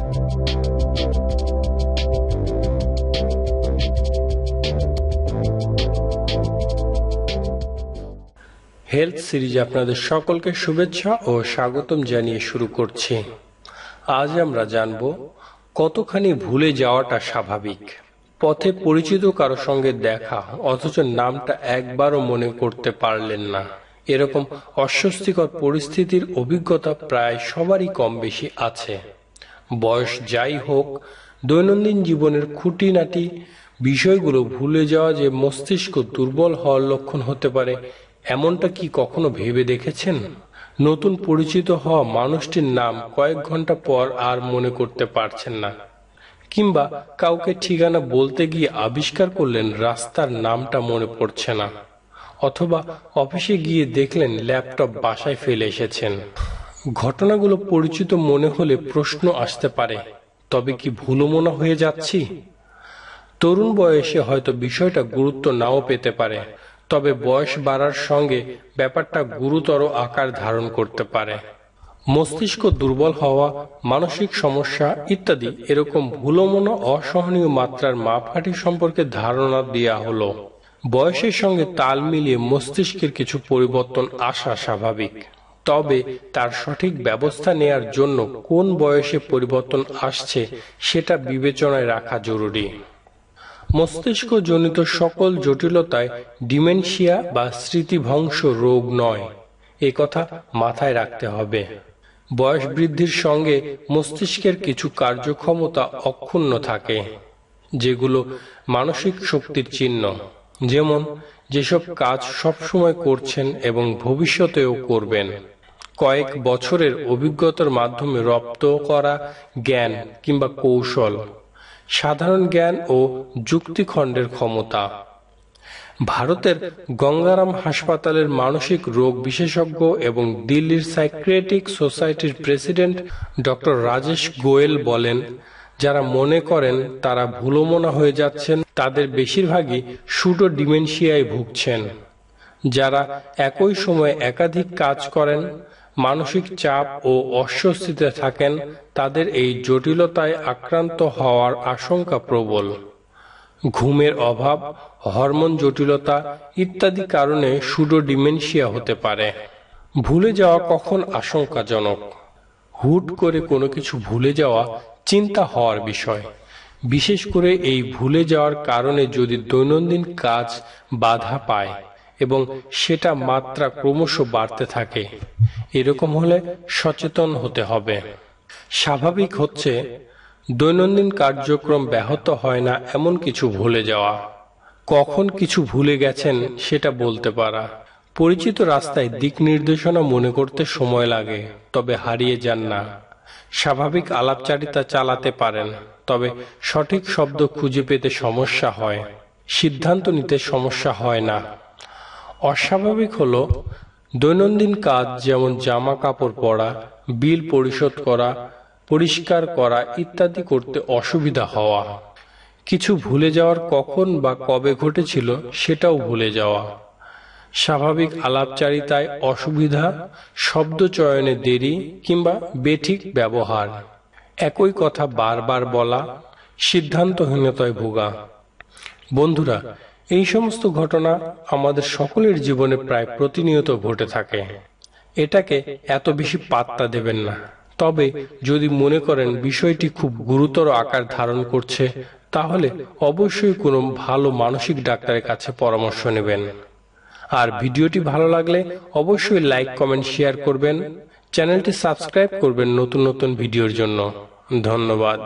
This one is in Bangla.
হেলথ সিরিজ আপনাদের সকলকে শুভেচ্ছা ও স্বাগতম জানিয়ে শুরু করছি আজ আমরা জানব কতখানি ভুলে যাওয়াটা স্বাভাবিক পথে পরিচিত কারো সঙ্গে দেখা অথচ নামটা একবারও মনে করতে পারলেন না এরকম অস্বস্তিকর পরিস্থিতির অভিজ্ঞতা প্রায় সবারই কম বেশি আছে বয়স যাই হোক দৈনন্দিন জীবনের খুঁটিনাটি বিষয়গুলো ভুলে যাওয়া যে মস্তিষ্ক দুর্বল হওয়ার লক্ষণ হতে পারে এমনটা কি কখনো ভেবে দেখেছেন নতুন পরিচিত হওয়া মানুষটির নাম কয়েক ঘন্টা পর আর মনে করতে পারছেন না কিংবা কাউকে ঠিকানা বলতে গিয়ে আবিষ্কার করলেন রাস্তার নামটা মনে পড়ছে না অথবা অফিসে গিয়ে দেখলেন ল্যাপটপ বাসায় ফেলে এসেছেন ঘটনাগুলো পরিচিত মনে হলে প্রশ্ন আসতে পারে তবে কি ভুলমনা হয়ে যাচ্ছি তরুণ বয়সে হয়তো বিষয়টা গুরুত্ব নাও পেতে পারে তবে বয়স বাড়ার সঙ্গে ব্যাপারটা গুরুতর আকার ধারণ করতে পারে মস্তিষ্ক দুর্বল হওয়া মানসিক সমস্যা ইত্যাদি এরকম ভুলমনা অসহনীয় মাত্রার মাপকাঠি সম্পর্কে ধারণা দেয়া হলো বয়সের সঙ্গে তাল মিলিয়ে মস্তিষ্কের কিছু পরিবর্তন আসা স্বাভাবিক তবে তার সঠিক ব্যবস্থা নেয়ার জন্য কোন বয়সে পরিবর্তন আসছে সেটা বিবেচনায় রাখা জরুরি মস্তিষ্ক জনিত সকল জটিলতায় ডিমেনশিয়া বা স্মৃতিভংশ রোগ নয় এ কথা মাথায় রাখতে হবে বয়স বৃদ্ধির সঙ্গে মস্তিষ্কের কিছু কার্যক্ষমতা অক্ষুণ্ণ থাকে যেগুলো মানসিক শক্তির চিহ্ন যেমন যেসব কাজ সবসময় করছেন এবং ভবিষ্যতেও করবেন কয়েক বছরের অভিজ্ঞতার মাধ্যমে রপ্ত করা জ্ঞান কিংবা কৌশল সাধারণ জ্ঞান ও যুক্তিখণ্ডের ক্ষমতা ভারতের গঙ্গারাম হাসপাতালের মানসিক রোগ বিশেষজ্ঞ এবং দিল্লির সাইক্রেটিক সোসাইটির প্রেসিডেন্ট ডক্টর রাজেশ গোয়েল বলেন যারা মনে করেন তারা মনা হয়ে যাচ্ছেন তাদের বেশিরভাগই সুটো ডিমেনশিয়ায় ভুগছেন যারা একই সময়ে একাধিক কাজ করেন মানসিক চাপ ও অস্বস্তিতে থাকেন তাদের এই জটিলতায় আক্রান্ত হওয়ার আশঙ্কা প্রবল ঘুমের অভাব হরমোন জটিলতা ইত্যাদি কারণে সুডো ডিমেনশিয়া হতে পারে ভুলে যাওয়া কখন আশঙ্কাজনক হুট করে কোনো কিছু ভুলে যাওয়া চিন্তা হওয়ার বিষয় বিশেষ করে এই ভুলে যাওয়ার কারণে যদি দৈনন্দিন কাজ বাধা পায় এবং সেটা মাত্রা ক্রমশ বাড়তে থাকে এরকম হলে সচেতন হতে হবে স্বাভাবিক হচ্ছে দৈনন্দিন কার্যক্রম ব্যাহত হয় না এমন কিছু ভুলে যাওয়া কখন কিছু ভুলে গেছেন সেটা বলতে পারা পরিচিত রাস্তায় দিক নির্দেশনা মনে করতে সময় লাগে তবে হারিয়ে যান না স্বাভাবিক আলাপচারিতা চালাতে পারেন তবে সঠিক শব্দ খুঁজে পেতে সমস্যা হয় সিদ্ধান্ত নিতে সমস্যা হয় না অস্বাভাবিক হল দৈনন্দিন কাজ যেমন জামা কাপড় পরা বিল পরিশোধ করা পরিষ্কার করা ইত্যাদি করতে অসুবিধা হওয়া কিছু ভুলে যাওয়ার কখন বা কবে ঘটেছিল সেটাও ভুলে যাওয়া স্বাভাবিক আলাপচারিতায় অসুবিধা শব্দ চয়নে দেরি কিংবা বেঠিক ব্যবহার একই কথা বারবার বলা সিদ্ধান্তহীনতায় ভোগা বন্ধুরা এই সমস্ত ঘটনা আমাদের সকলের জীবনে প্রায় প্রতিনিয়ত ঘটে থাকে এটাকে এত বেশি পাত্তা দেবেন না তবে যদি মনে করেন বিষয়টি খুব গুরুতর আকার ধারণ করছে তাহলে অবশ্যই কোনো ভালো মানসিক ডাক্তারের কাছে পরামর্শ নেবেন আর ভিডিওটি ভালো লাগলে অবশ্যই লাইক কমেন্ট শেয়ার করবেন চ্যানেলটি সাবস্ক্রাইব করবেন নতুন নতুন ভিডিওর জন্য ধন্যবাদ